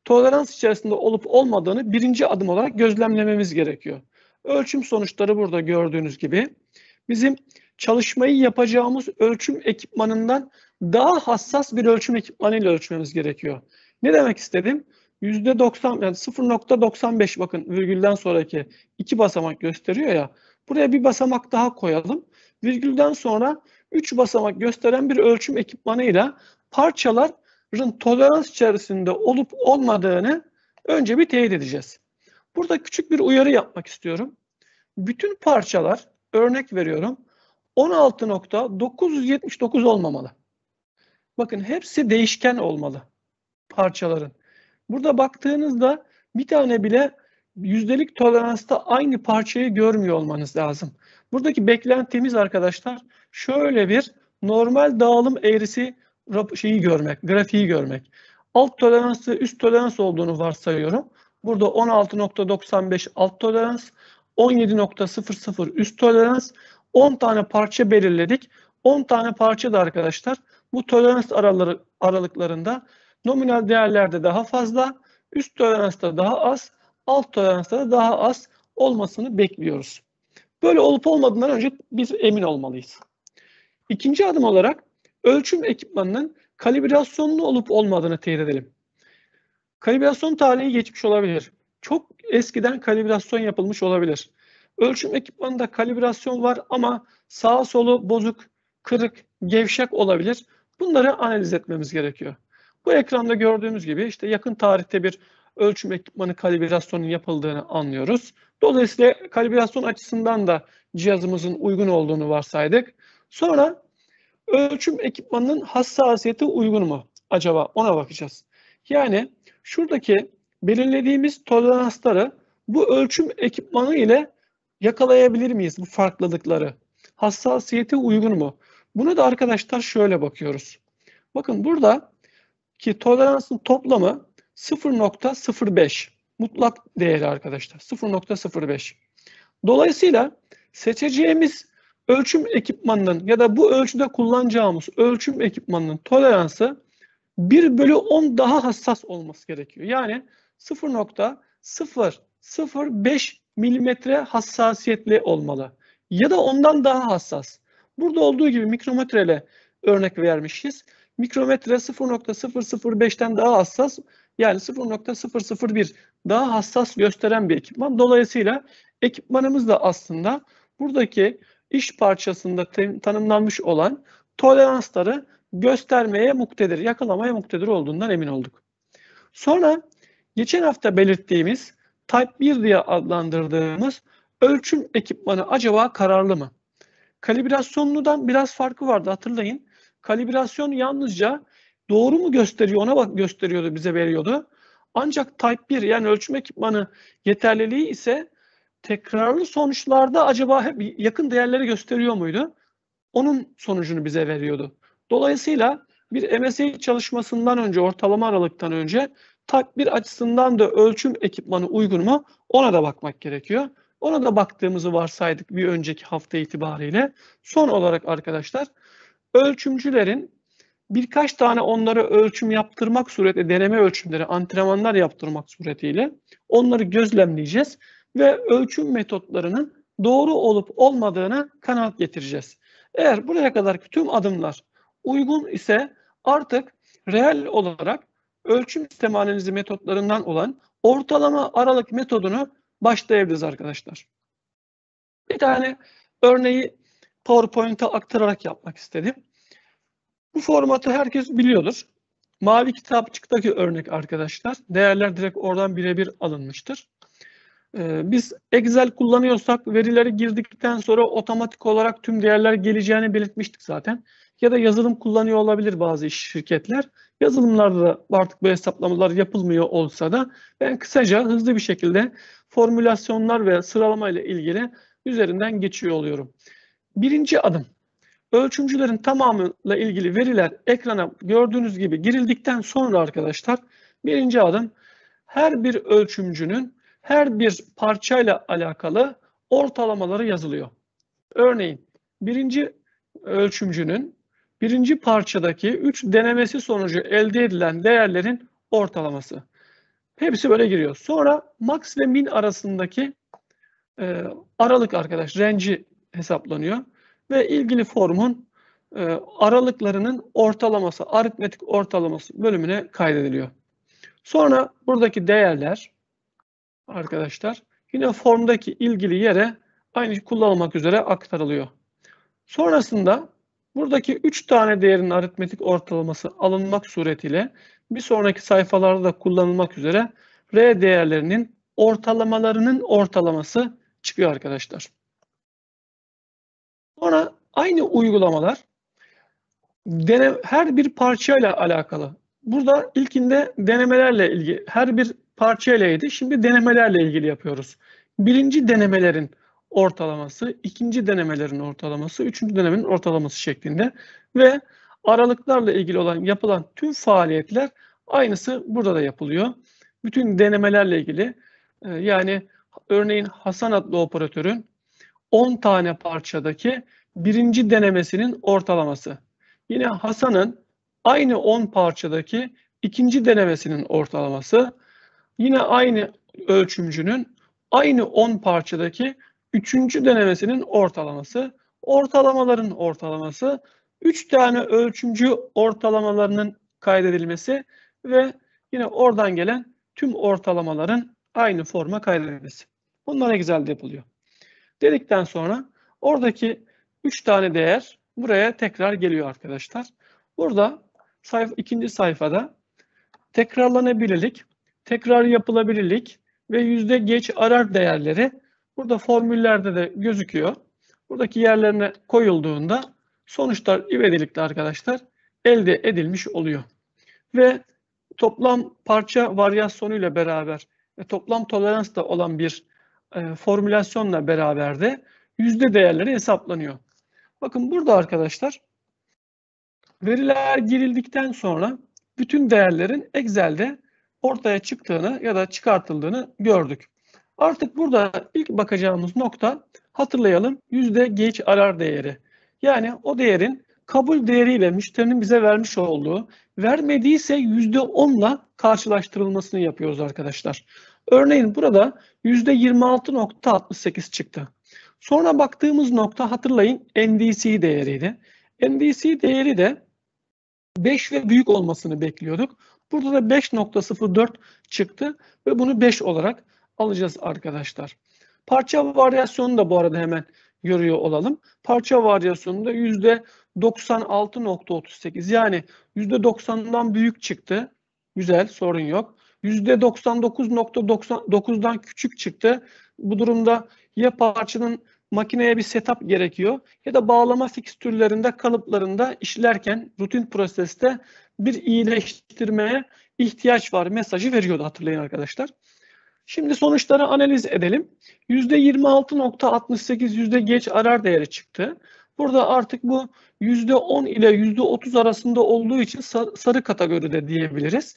tolerans içerisinde olup olmadığını birinci adım olarak gözlemlememiz gerekiyor. Ölçüm sonuçları burada gördüğünüz gibi. Bizim çalışmayı yapacağımız ölçüm ekipmanından daha hassas bir ölçüm ekipmanıyla ölçmemiz gerekiyor. Ne demek istedim? %90 yani 0.95 bakın virgülden sonraki iki basamak gösteriyor ya. Buraya bir basamak daha koyalım. Virgülden sonra 3 basamak gösteren bir ölçüm ekipmanıyla parçaların tolerans içerisinde olup olmadığını önce bir teyit edeceğiz. Burada küçük bir uyarı yapmak istiyorum. Bütün parçalar örnek veriyorum 16.979 olmamalı. Bakın hepsi değişken olmalı parçaların. Burada baktığınızda bir tane bile yüzdelik toleransta aynı parçayı görmüyor olmanız lazım. Buradaki beklentimiz arkadaşlar şöyle bir normal dağılım eğrisi şeyi görmek, grafiği görmek. Alt toleransı üst tolerans olduğunu varsayıyorum. Burada 16.95 alt tolerans, 17.00 üst tolerans, 10 tane parça belirledik. 10 tane parça da arkadaşlar bu tolerans araları, aralıklarında Nominal değerlerde daha fazla, üst toleransta daha az, alt toleransta da daha az olmasını bekliyoruz. Böyle olup olmadığından önce biz emin olmalıyız. İkinci adım olarak ölçüm ekipmanının kalibrasyonlu olup olmadığını teyit edelim. Kalibrasyon tarihi geçmiş olabilir. Çok eskiden kalibrasyon yapılmış olabilir. Ölçüm ekipmanında kalibrasyon var ama sağ solu bozuk, kırık, gevşek olabilir. Bunları analiz etmemiz gerekiyor. Bu ekranda gördüğümüz gibi işte yakın tarihte bir ölçüm ekipmanı kalibrasyonun yapıldığını anlıyoruz. Dolayısıyla kalibrasyon açısından da cihazımızın uygun olduğunu varsaydık. Sonra ölçüm ekipmanının hassasiyeti uygun mu acaba ona bakacağız. Yani şuradaki belirlediğimiz toleransları bu ölçüm ekipmanı ile yakalayabilir miyiz bu farklılıkları? Hassasiyete uygun mu? Buna da arkadaşlar şöyle bakıyoruz. Bakın burada ki toleransın toplamı 0.05 mutlak değeri arkadaşlar 0.05. Dolayısıyla seçeceğimiz ölçüm ekipmanının ya da bu ölçüde kullanacağımız ölçüm ekipmanının toleransı 1 bölü 10 daha hassas olması gerekiyor. Yani 0.005 milimetre hassasiyetli olmalı. Ya da ondan daha hassas. Burada olduğu gibi mikrometre ile örnek vermişiz. Mikrometre 0.005'ten daha hassas yani 0.001 daha hassas gösteren bir ekipman. Dolayısıyla ekipmanımız da aslında buradaki iş parçasında tanımlanmış olan toleransları göstermeye muktedir, yakalamaya muktedir olduğundan emin olduk. Sonra geçen hafta belirttiğimiz Type 1 diye adlandırdığımız ölçüm ekipmanı acaba kararlı mı? Kalibrasyonludan biraz farkı vardı hatırlayın. Kalibrasyon yalnızca doğru mu gösteriyor ona bak gösteriyordu bize veriyordu. Ancak type 1 yani ölçme ekipmanı yeterliliği ise tekrarlı sonuçlarda acaba hep yakın değerleri gösteriyor muydu? Onun sonucunu bize veriyordu. Dolayısıyla bir MSI çalışmasından önce, ortalama aralıktan önce type 1 açısından da ölçüm ekipmanı uygun mu? Ona da bakmak gerekiyor. Ona da baktığımızı varsaydık bir önceki hafta itibariyle. Son olarak arkadaşlar Ölçümcülerin birkaç tane onları ölçüm yaptırmak suretiyle, deneme ölçümleri, antrenmanlar yaptırmak suretiyle onları gözlemleyeceğiz ve ölçüm metotlarının doğru olup olmadığına kanaat getireceğiz. Eğer buraya kadarki tüm adımlar uygun ise artık reel olarak ölçüm sistem analizi metotlarından olan ortalama aralık metodunu başlayabiliriz arkadaşlar. Bir tane örneği PowerPoint'a aktararak yapmak istedim. Bu formatı herkes biliyordur. Mavi kitapçıktaki örnek arkadaşlar. Değerler direkt oradan birebir alınmıştır. Ee, biz Excel kullanıyorsak verileri girdikten sonra otomatik olarak tüm değerler geleceğini belirtmiştik zaten. Ya da yazılım kullanıyor olabilir bazı iş şirketler. Yazılımlarda da artık bu hesaplamalar yapılmıyor olsa da ben kısaca hızlı bir şekilde formülasyonlar ve sıralama ile ilgili üzerinden geçiyor oluyorum. Birinci adım. Ölçümcülerin tamamıyla ilgili veriler ekrana gördüğünüz gibi girildikten sonra arkadaşlar birinci adım her bir ölçümcünün her bir parçayla alakalı ortalamaları yazılıyor. Örneğin birinci ölçümcünün birinci parçadaki 3 denemesi sonucu elde edilen değerlerin ortalaması. Hepsi böyle giriyor. Sonra max ve min arasındaki e, aralık arkadaş, renci hesaplanıyor ve ilgili formun e, aralıklarının ortalaması, aritmetik ortalaması bölümüne kaydediliyor. Sonra buradaki değerler arkadaşlar yine formdaki ilgili yere aynı kullanılmak üzere aktarılıyor. Sonrasında buradaki 3 tane değerin aritmetik ortalaması alınmak suretiyle bir sonraki sayfalarda da kullanılmak üzere R değerlerinin ortalamalarının ortalaması çıkıyor arkadaşlar. Sonra aynı uygulamalar dene, her bir parçayla alakalı. Burada ilkinde denemelerle ilgili, her bir parçaylaydı. Şimdi denemelerle ilgili yapıyoruz. Birinci denemelerin ortalaması, ikinci denemelerin ortalaması, üçüncü denemenin ortalaması şeklinde ve aralıklarla ilgili olan yapılan tüm faaliyetler aynısı burada da yapılıyor. Bütün denemelerle ilgili e, yani örneğin Hasan adlı operatörün 10 tane parçadaki birinci denemesinin ortalaması. Yine Hasan'ın aynı 10 parçadaki ikinci denemesinin ortalaması. Yine aynı ölçümcünün aynı 10 parçadaki üçüncü denemesinin ortalaması. Ortalamaların ortalaması. 3 tane ölçümcü ortalamalarının kaydedilmesi ve yine oradan gelen tüm ortalamaların aynı forma kaydedilmesi. Bunlar güzel de yapılıyor dedikten sonra oradaki 3 tane değer buraya tekrar geliyor arkadaşlar. Burada sayfa, ikinci sayfada tekrarlanabilirlik, tekrar yapılabilirlik ve yüzde geç arar değerleri burada formüllerde de gözüküyor. Buradaki yerlerine koyulduğunda sonuçlar ivedilikle arkadaşlar elde edilmiş oluyor. Ve toplam parça varyasyonu ile beraber e, toplam tolerans da olan bir e, formülasyonla beraber de yüzde değerleri hesaplanıyor. Bakın burada arkadaşlar veriler girildikten sonra bütün değerlerin Excel'de ortaya çıktığını ya da çıkartıldığını gördük. Artık burada ilk bakacağımız nokta hatırlayalım yüzde geç arar değeri. Yani o değerin kabul değeriyle müşterinin bize vermiş olduğu, vermediyse yüzde onla karşılaştırılmasını yapıyoruz arkadaşlar. Örneğin burada %26.68 çıktı. Sonra baktığımız nokta hatırlayın NDC değeriydi. NDC değeri de 5 ve büyük olmasını bekliyorduk. Burada da 5.04 çıktı ve bunu 5 olarak alacağız arkadaşlar. Parça varyasyonu da bu arada hemen görüyor olalım. Parça varyasyonu varyasyonunda %96.38 yani %90'dan büyük çıktı. Güzel sorun yok. %99.99'dan küçük çıktı. Bu durumda ya parçanın makineye bir setup gerekiyor ya da bağlama fikstürlerinde kalıplarında işlerken rutin proseste bir iyileştirmeye ihtiyaç var mesajı veriyordu hatırlayın arkadaşlar. Şimdi sonuçları analiz edelim. %26.68 yüzde geç arar değeri çıktı. Burada artık bu %10 ile %30 arasında olduğu için sarı kategoride diyebiliriz.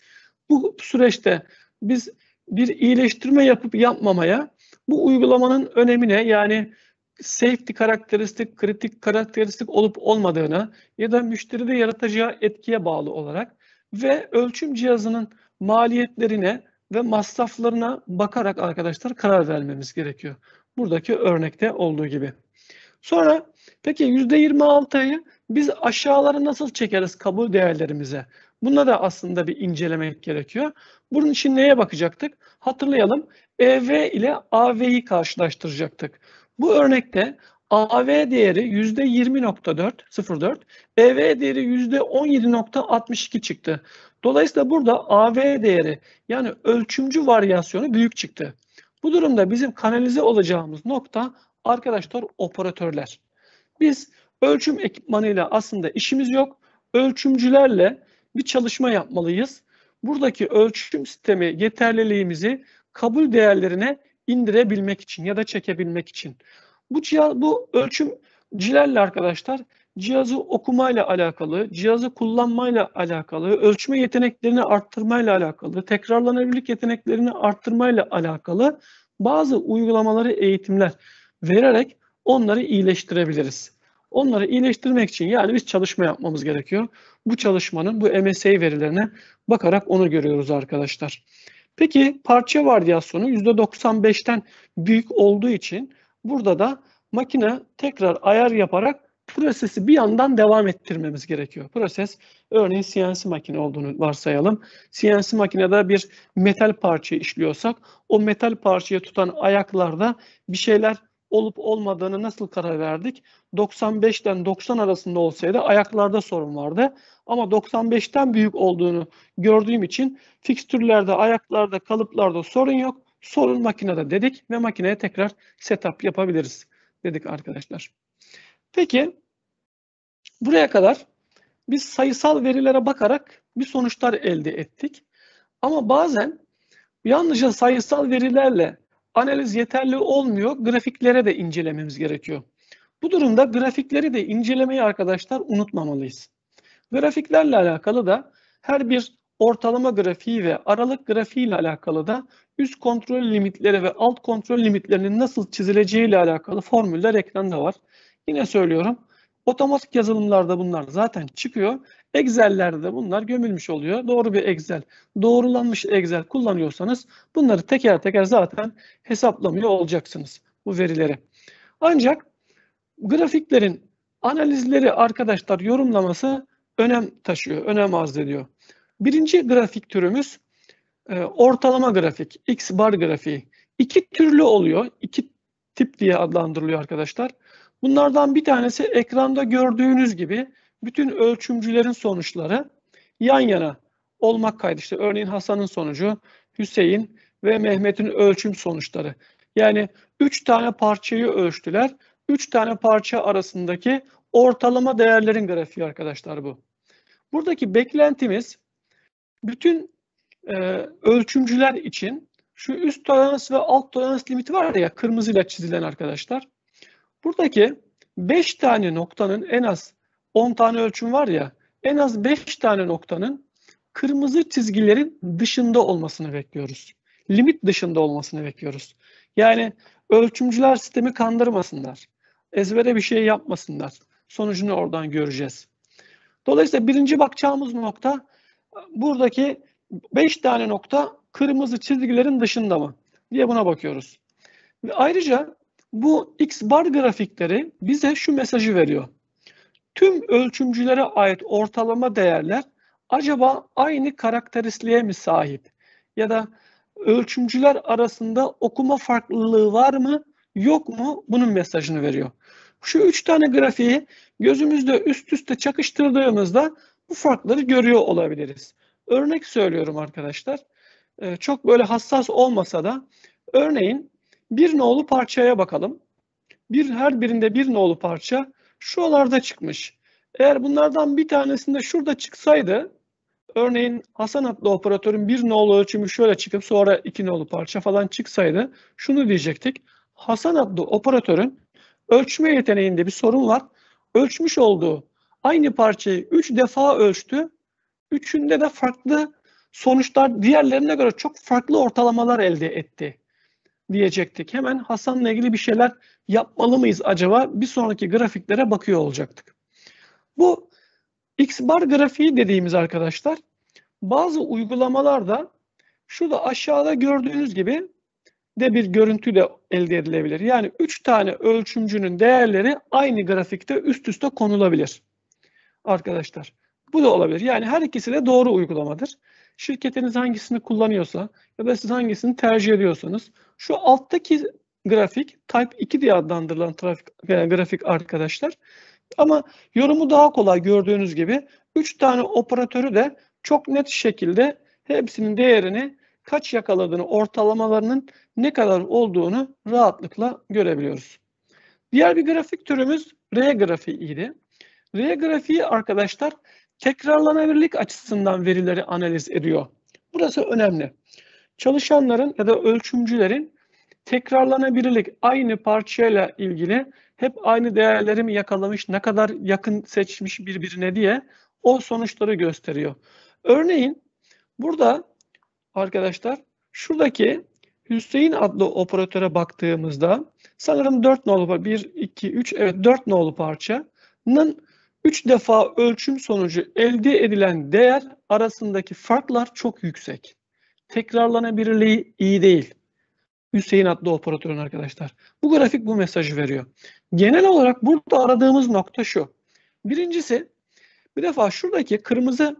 Bu süreçte biz bir iyileştirme yapıp yapmamaya bu uygulamanın önemine yani safety karakteristik, kritik karakteristik olup olmadığını ya da müşteride yaratacağı etkiye bağlı olarak ve ölçüm cihazının maliyetlerine ve masraflarına bakarak arkadaşlar karar vermemiz gerekiyor. Buradaki örnekte olduğu gibi. Sonra peki %26'yı biz aşağıları nasıl çekeriz kabul değerlerimize? Buna da aslında bir incelemek gerekiyor. Bunun için neye bakacaktık? Hatırlayalım. EV ile AV'yi karşılaştıracaktık. Bu örnekte AV değeri %20.404, EV değeri %17.62 çıktı. Dolayısıyla burada AV değeri yani ölçümcü varyasyonu büyük çıktı. Bu durumda bizim kanalize olacağımız nokta arkadaşlar operatörler. Biz ölçüm ekipmanıyla aslında işimiz yok. Ölçümcülerle bir çalışma yapmalıyız. Buradaki ölçüm sistemi yeterliliğimizi kabul değerlerine indirebilmek için ya da çekebilmek için. Bu cihaz, bu ölçümcilerle arkadaşlar cihazı okumayla alakalı, cihazı kullanmayla alakalı, ölçme yeteneklerini arttırmayla alakalı, tekrarlanabilirlik yeteneklerini arttırmayla alakalı bazı uygulamaları eğitimler vererek onları iyileştirebiliriz. Onları iyileştirmek için yani biz çalışma yapmamız gerekiyor. Bu çalışmanın bu MSA verilerine bakarak onu görüyoruz arkadaşlar. Peki parça vardiyasyonu %95'ten büyük olduğu için burada da makine tekrar ayar yaparak prosesi bir yandan devam ettirmemiz gerekiyor. Proses örneğin CNC makine olduğunu varsayalım. CNC makinede bir metal parça işliyorsak o metal parçayı tutan ayaklarda bir şeyler olup olmadığını nasıl karar verdik? 95'ten 90 arasında olsaydı ayaklarda sorun vardı. Ama 95'ten büyük olduğunu gördüğüm için fikstürlerde, ayaklarda, kalıplarda sorun yok. Sorun makinede dedik ve makineye tekrar setup yapabiliriz dedik arkadaşlar. Peki buraya kadar biz sayısal verilere bakarak bir sonuçlar elde ettik. Ama bazen yalnızca sayısal verilerle analiz yeterli olmuyor. Grafiklere de incelememiz gerekiyor. Bu durumda grafikleri de incelemeyi arkadaşlar unutmamalıyız. Grafiklerle alakalı da her bir ortalama grafiği ve aralık grafiği ile alakalı da üst kontrol limitleri ve alt kontrol limitlerinin nasıl çizileceği ile alakalı formüller ekranda var. Yine söylüyorum Otomatik yazılımlarda bunlar zaten çıkıyor. Excel'lerde de bunlar gömülmüş oluyor. Doğru bir Excel, doğrulanmış Excel kullanıyorsanız bunları teker teker zaten hesaplamıyor olacaksınız bu verileri. Ancak grafiklerin analizleri arkadaşlar yorumlaması önem taşıyor, önem arz ediyor. Birinci grafik türümüz e, ortalama grafik, X bar grafiği. İki türlü oluyor, iki tip diye adlandırılıyor arkadaşlar. Bunlardan bir tanesi ekranda gördüğünüz gibi bütün ölçümcülerin sonuçları yan yana olmak kaydı. İşte örneğin Hasan'ın sonucu, Hüseyin ve Mehmet'in ölçüm sonuçları. Yani 3 tane parçayı ölçtüler. 3 tane parça arasındaki ortalama değerlerin grafiği arkadaşlar bu. Buradaki beklentimiz bütün e, ölçümcüler için şu üst tolerans ve alt tolerans limiti var ya kırmızıyla çizilen arkadaşlar. Buradaki 5 tane noktanın en az 10 tane ölçüm var ya en az 5 tane noktanın kırmızı çizgilerin dışında olmasını bekliyoruz. Limit dışında olmasını bekliyoruz. Yani ölçümcüler sistemi kandırmasınlar. Ezbere bir şey yapmasınlar. Sonucunu oradan göreceğiz. Dolayısıyla birinci bakacağımız nokta buradaki 5 tane nokta kırmızı çizgilerin dışında mı diye buna bakıyoruz. Ve ayrıca bu x bar grafikleri bize şu mesajı veriyor. Tüm ölçümcülere ait ortalama değerler acaba aynı karakteristliğe mi sahip? Ya da ölçümcüler arasında okuma farklılığı var mı yok mu bunun mesajını veriyor. Şu üç tane grafiği gözümüzde üst üste çakıştırdığımızda bu farkları görüyor olabiliriz. Örnek söylüyorum arkadaşlar. Ee, çok böyle hassas olmasa da örneğin bir nolu parçaya bakalım. Bir her birinde bir nolu parça şuralarda çıkmış. Eğer bunlardan bir tanesinde şurada çıksaydı örneğin Hasan adlı operatörün bir nolu ölçümü şöyle çıkıp sonra iki nolu parça falan çıksaydı şunu diyecektik. Hasan adlı operatörün ölçme yeteneğinde bir sorun var. Ölçmüş olduğu aynı parçayı 3 defa ölçtü. Üçünde de farklı sonuçlar diğerlerine göre çok farklı ortalamalar elde etti diyecektik. Hemen Hasan'la ilgili bir şeyler yapmalı mıyız acaba? Bir sonraki grafiklere bakıyor olacaktık. Bu X bar grafiği dediğimiz arkadaşlar bazı uygulamalarda şurada aşağıda gördüğünüz gibi de bir görüntü de elde edilebilir. Yani 3 tane ölçümcünün değerleri aynı grafikte üst üste konulabilir. Arkadaşlar bu da olabilir. Yani her ikisi de doğru uygulamadır şirketiniz hangisini kullanıyorsa ya da siz hangisini tercih ediyorsanız şu alttaki grafik Type 2 diye adlandırılan trafik, yani e, grafik arkadaşlar. Ama yorumu daha kolay gördüğünüz gibi 3 tane operatörü de çok net şekilde hepsinin değerini kaç yakaladığını, ortalamalarının ne kadar olduğunu rahatlıkla görebiliyoruz. Diğer bir grafik türümüz R grafiğiydi. R grafiği arkadaşlar tekrarlanabilirlik açısından verileri analiz ediyor. Burası önemli. Çalışanların ya da ölçümcülerin tekrarlanabilirlik aynı parçayla ilgili hep aynı değerleri mi yakalamış, ne kadar yakın seçmiş birbirine diye o sonuçları gösteriyor. Örneğin burada arkadaşlar şuradaki Hüseyin adlı operatöre baktığımızda sanırım 4 nolu bir 2 3 evet 4 nolu parçanın 3 defa ölçüm sonucu elde edilen değer arasındaki farklar çok yüksek. Tekrarlanabilirliği iyi değil. Hüseyin adlı operatörün arkadaşlar. Bu grafik bu mesajı veriyor. Genel olarak burada aradığımız nokta şu. Birincisi bir defa şuradaki kırmızı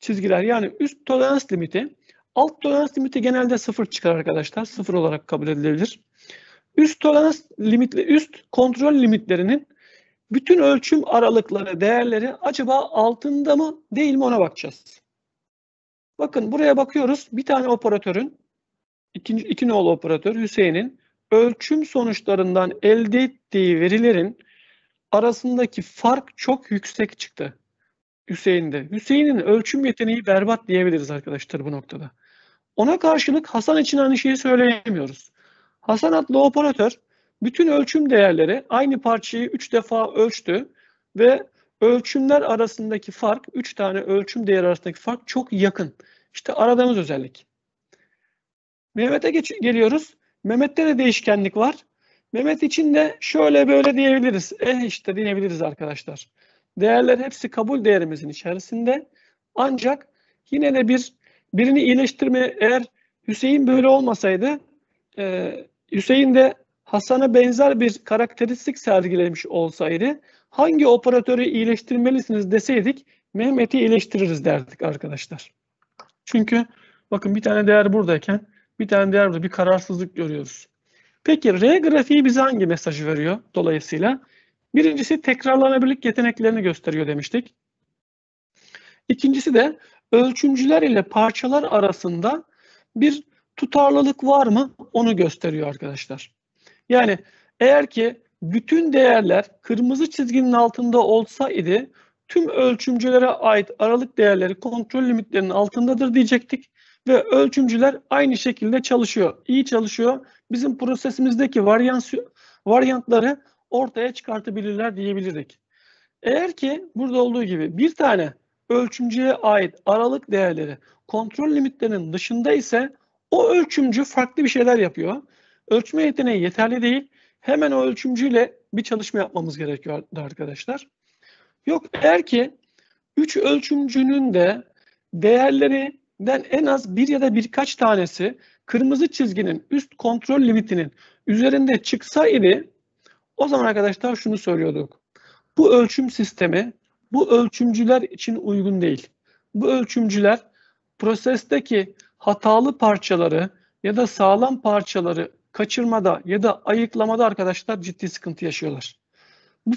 çizgiler yani üst tolerans limiti alt tolerans limiti genelde sıfır çıkar arkadaşlar. Sıfır olarak kabul edilebilir. Üst tolerans limitli, üst kontrol limitlerinin bütün ölçüm aralıkları, değerleri acaba altında mı değil mi ona bakacağız. Bakın buraya bakıyoruz. Bir tane operatörün, ikinci, iki nolu operatör Hüseyin'in ölçüm sonuçlarından elde ettiği verilerin arasındaki fark çok yüksek çıktı. Hüseyin'de. Hüseyin'in ölçüm yeteneği berbat diyebiliriz arkadaşlar bu noktada. Ona karşılık Hasan için aynı şeyi söyleyemiyoruz. Hasan adlı operatör bütün ölçüm değerleri aynı parçayı 3 defa ölçtü ve ölçümler arasındaki fark, 3 tane ölçüm değeri arasındaki fark çok yakın. İşte aradığımız özellik. Mehmet'e geç geliyoruz. Mehmet'te de değişkenlik var. Mehmet için de şöyle böyle diyebiliriz. Eh işte diyebiliriz arkadaşlar. Değerler hepsi kabul değerimizin içerisinde. Ancak yine de bir birini iyileştirme eğer Hüseyin böyle olmasaydı e, Hüseyin de Hasan'a benzer bir karakteristik sergilemiş olsaydı hangi operatörü iyileştirmelisiniz deseydik Mehmet'i iyileştiririz derdik arkadaşlar. Çünkü bakın bir tane değer buradayken bir tane değer burada bir kararsızlık görüyoruz. Peki R grafiği bize hangi mesajı veriyor dolayısıyla? Birincisi tekrarlanabilirlik yeteneklerini gösteriyor demiştik. İkincisi de ölçümcüler ile parçalar arasında bir tutarlılık var mı onu gösteriyor arkadaşlar. Yani eğer ki bütün değerler kırmızı çizginin altında olsaydı tüm ölçümcülere ait aralık değerleri kontrol limitlerinin altındadır diyecektik ve ölçümcüler aynı şekilde çalışıyor. İyi çalışıyor. Bizim prosesimizdeki varyans varyantları ortaya çıkartabilirler diyebilirdik. Eğer ki burada olduğu gibi bir tane ölçümcüye ait aralık değerleri kontrol limitlerinin dışında ise o ölçümcü farklı bir şeyler yapıyor. Ölçme yeteneği yeterli değil. Hemen o ölçümcüyle bir çalışma yapmamız gerekiyordu arkadaşlar. Yok eğer ki 3 ölçümcünün de değerlerinden en az bir ya da birkaç tanesi kırmızı çizginin üst kontrol limitinin üzerinde çıksa idi o zaman arkadaşlar şunu söylüyorduk. Bu ölçüm sistemi bu ölçümcüler için uygun değil. Bu ölçümcüler prosesteki hatalı parçaları ya da sağlam parçaları kaçırmada ya da ayıklamada arkadaşlar ciddi sıkıntı yaşıyorlar. Bu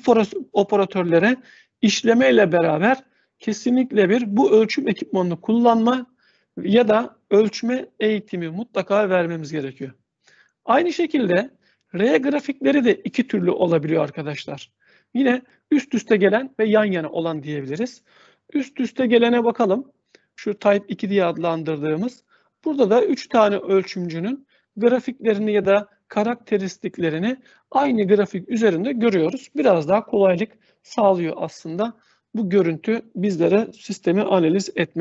operatörlere işleme ile beraber kesinlikle bir bu ölçüm ekipmanını kullanma ya da ölçme eğitimi mutlaka vermemiz gerekiyor. Aynı şekilde R grafikleri de iki türlü olabiliyor arkadaşlar. Yine üst üste gelen ve yan yana olan diyebiliriz. Üst üste gelene bakalım. Şu Type 2 diye adlandırdığımız. Burada da 3 tane ölçümcünün grafiklerini ya da karakteristiklerini aynı grafik üzerinde görüyoruz. Biraz daha kolaylık sağlıyor aslında. Bu görüntü bizlere sistemi analiz etmek.